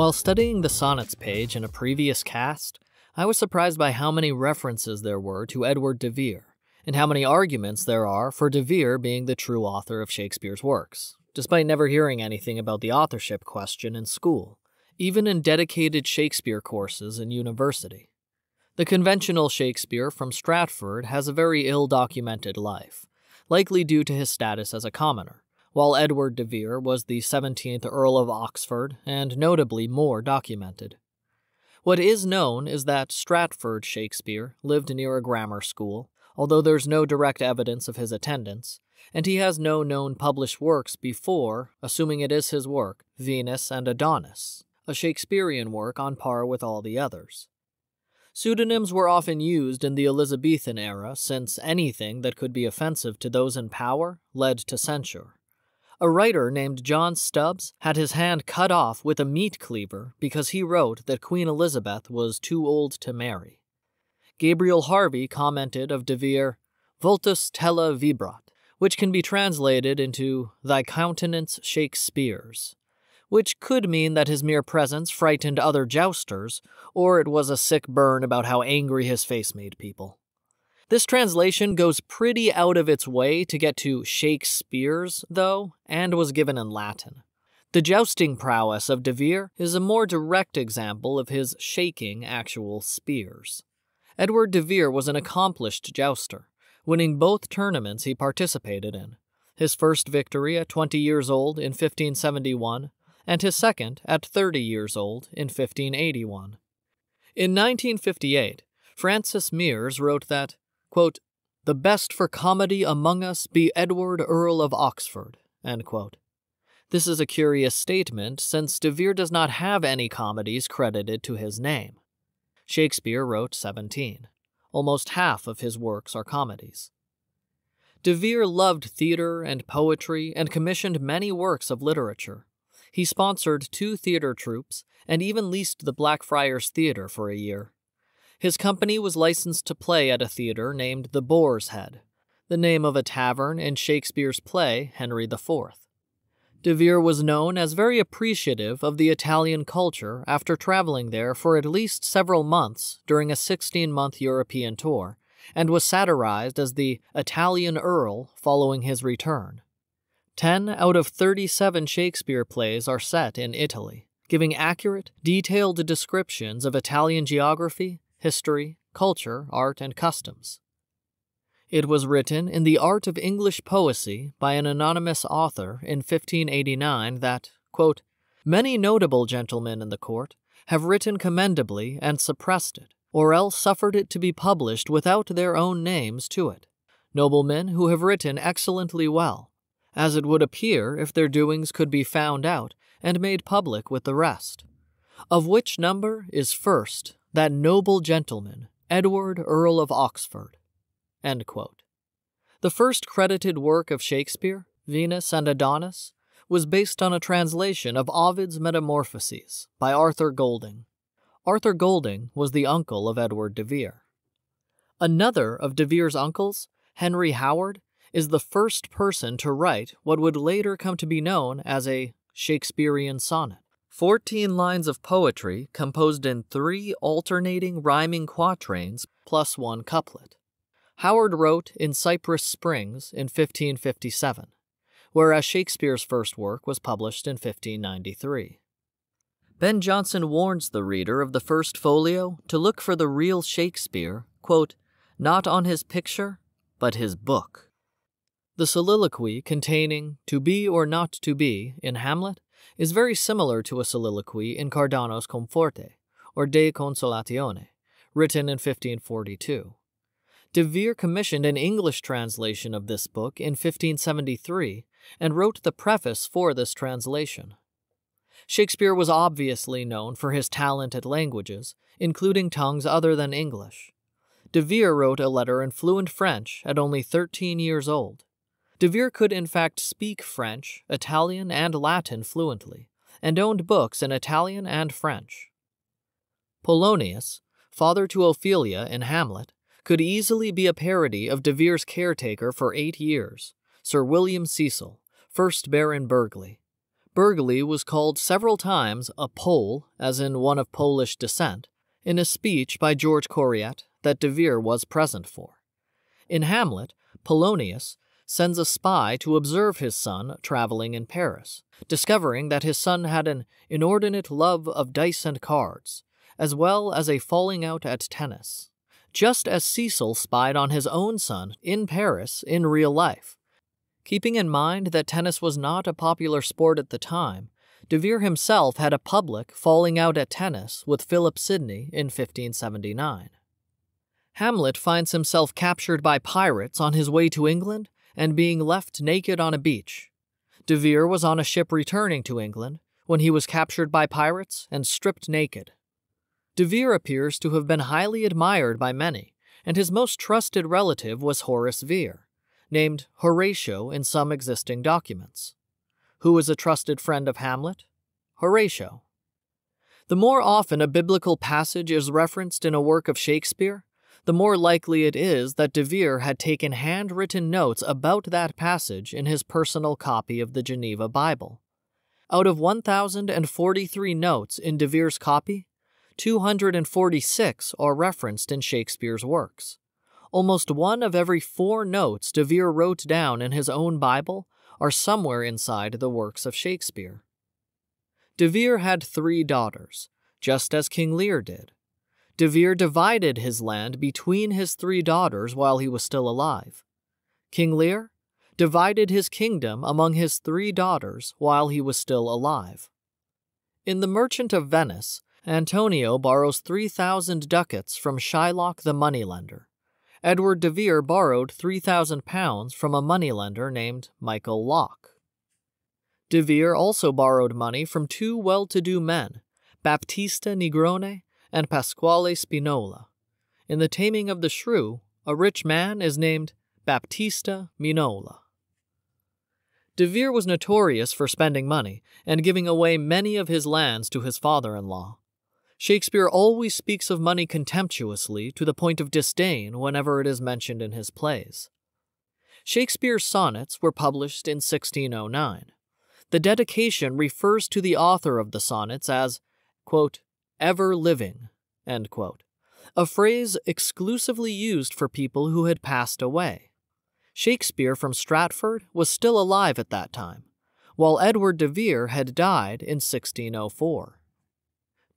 While studying the sonnets page in a previous cast, I was surprised by how many references there were to Edward de Vere, and how many arguments there are for de Vere being the true author of Shakespeare's works, despite never hearing anything about the authorship question in school, even in dedicated Shakespeare courses in university. The conventional Shakespeare from Stratford has a very ill documented life, likely due to his status as a commoner, while Edward de Vere was the 17th Earl of Oxford and notably more documented. What is known is that Stratford Shakespeare lived near a grammar school, although there's no direct evidence of his attendance, and he has no known published works before, assuming it is his work, Venus and Adonis, a Shakespearean work on par with all the others. Pseudonyms were often used in the Elizabethan era since anything that could be offensive to those in power led to censure. A writer named John Stubbs had his hand cut off with a meat cleaver because he wrote that Queen Elizabeth was too old to marry. Gabriel Harvey commented of De Vere, Vultus tela vibrat, which can be translated into Thy countenance shakes spears, which could mean that his mere presence frightened other jousters, or it was a sick burn about how angry his face made people. This translation goes pretty out of its way to get to Shakespeare's, though, and was given in Latin. The jousting prowess of De Vere is a more direct example of his shaking actual spears. Edward de Vere was an accomplished jouster, winning both tournaments he participated in his first victory at 20 years old in 1571, and his second at 30 years old in 1581. In 1958, Francis Mears wrote that Quote, the best for comedy among us be Edward Earl of Oxford. This is a curious statement, since De Vere does not have any comedies credited to his name. Shakespeare wrote 17. Almost half of his works are comedies. De Vere loved theater and poetry and commissioned many works of literature. He sponsored two theater troupes and even leased the Blackfriars Theater for a year. His company was licensed to play at a theater named the Boar's Head, the name of a tavern in Shakespeare's play Henry IV. De Vere was known as very appreciative of the Italian culture after traveling there for at least several months during a 16 month European tour, and was satirized as the Italian Earl following his return. 10 out of 37 Shakespeare plays are set in Italy, giving accurate, detailed descriptions of Italian geography, history, culture, art, and customs. It was written in the Art of English Poesy by an anonymous author in 1589 that, quote, Many notable gentlemen in the court have written commendably and suppressed it, or else suffered it to be published without their own names to it. Noblemen who have written excellently well, as it would appear if their doings could be found out and made public with the rest, of which number is first that noble gentleman, Edward Earl of Oxford. The first credited work of Shakespeare, Venus and Adonis, was based on a translation of Ovid's Metamorphoses by Arthur Golding. Arthur Golding was the uncle of Edward de Vere. Another of de Vere's uncles, Henry Howard, is the first person to write what would later come to be known as a Shakespearean sonnet. 14 lines of poetry composed in three alternating rhyming quatrains plus one couplet. Howard wrote in Cypress Springs in 1557, whereas Shakespeare's first work was published in 1593. Ben Jonson warns the reader of the first folio to look for the real Shakespeare, quote, not on his picture, but his book. The soliloquy containing to be or not to be in Hamlet is very similar to a soliloquy in Cardano's Conforte, or De Consolatione, written in 1542. De Vere commissioned an English translation of this book in 1573 and wrote the preface for this translation. Shakespeare was obviously known for his talent at languages, including tongues other than English. De Vere wrote a letter in fluent French at only 13 years old, De Vere could in fact speak French, Italian, and Latin fluently, and owned books in Italian and French. Polonius, father to Ophelia in Hamlet, could easily be a parody of De Vere's caretaker for eight years, Sir William Cecil, 1st Baron Burghley. Burghley was called several times a Pole, as in one of Polish descent, in a speech by George Coryat that De Vere was present for. In Hamlet, Polonius, sends a spy to observe his son traveling in Paris, discovering that his son had an inordinate love of dice and cards, as well as a falling out at tennis. Just as Cecil spied on his own son in Paris in real life. Keeping in mind that tennis was not a popular sport at the time, De Vere himself had a public falling out at tennis with Philip Sidney in 1579. Hamlet finds himself captured by pirates on his way to England and being left naked on a beach. De Vere was on a ship returning to England when he was captured by pirates and stripped naked. De Vere appears to have been highly admired by many, and his most trusted relative was Horace Vere, named Horatio in some existing documents. Who was a trusted friend of Hamlet? Horatio. The more often a biblical passage is referenced in a work of Shakespeare, the more likely it is that De Vere had taken handwritten notes about that passage in his personal copy of the Geneva Bible. Out of 1,043 notes in De Vere's copy, 246 are referenced in Shakespeare's works. Almost one of every four notes De Vere wrote down in his own Bible are somewhere inside the works of Shakespeare. De Vere had three daughters, just as King Lear did De Vere divided his land between his three daughters while he was still alive. King Lear divided his kingdom among his three daughters while he was still alive. In The Merchant of Venice, Antonio borrows 3,000 ducats from Shylock the moneylender. Edward de Vere borrowed 3,000 pounds from a moneylender named Michael Locke. De Vere also borrowed money from two well to do men, Baptista Negrone and Pasquale Spinola. In The Taming of the Shrew, a rich man is named Baptista Minola. De Vere was notorious for spending money and giving away many of his lands to his father in law. Shakespeare always speaks of money contemptuously to the point of disdain whenever it is mentioned in his plays. Shakespeare's sonnets were published in 1609. The dedication refers to the author of the sonnets as, quote, ever living, a phrase exclusively used for people who had passed away. Shakespeare from Stratford was still alive at that time, while Edward de Vere had died in 1604.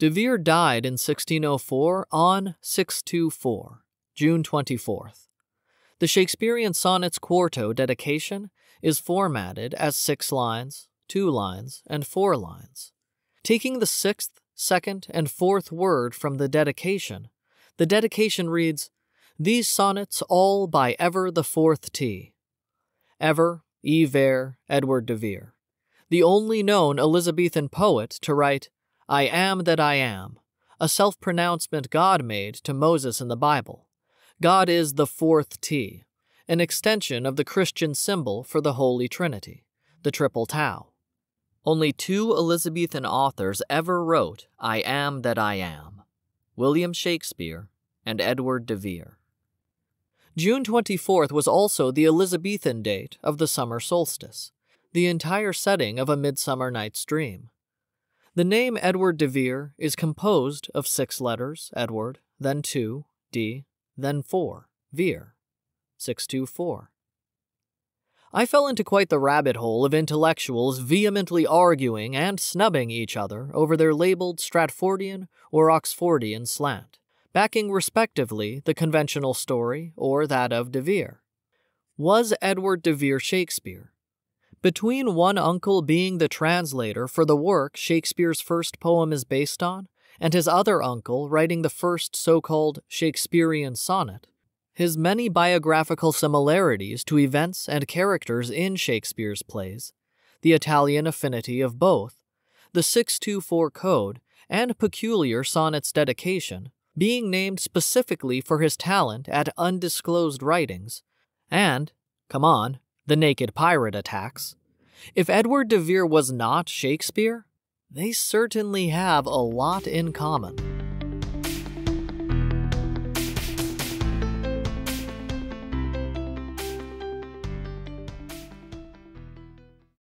De Vere died in 1604 on 624, June 24th. The Shakespearean Sonnets Quarto dedication is formatted as six lines, two lines, and four lines. Taking the sixth second, and fourth word from the dedication. The dedication reads, These sonnets all by ever the fourth T. Ever, E. Vere, Edward de Vere. The only known Elizabethan poet to write, I am that I am, a self pronouncement God made to Moses in the Bible. God is the fourth T, an extension of the Christian symbol for the Holy Trinity, the triple Tau. Only two Elizabethan authors ever wrote I Am That I Am William Shakespeare and Edward de Vere. June 24th was also the Elizabethan date of the summer solstice, the entire setting of A Midsummer Night's Dream. The name Edward de Vere is composed of six letters Edward, then two, D, then four, Vere, 624. I fell into quite the rabbit hole of intellectuals vehemently arguing and snubbing each other over their labeled Stratfordian or Oxfordian slant, backing respectively the conventional story or that of De Vere. Was Edward De Vere Shakespeare? Between one uncle being the translator for the work Shakespeare's first poem is based on, and his other uncle writing the first so called Shakespearean sonnet, his many biographical similarities to events and characters in Shakespeare's plays, the Italian affinity of both, the 624 code, and peculiar sonnets dedication, being named specifically for his talent at undisclosed writings, and, come on, the naked pirate attacks. If Edward de Vere was not Shakespeare, they certainly have a lot in common.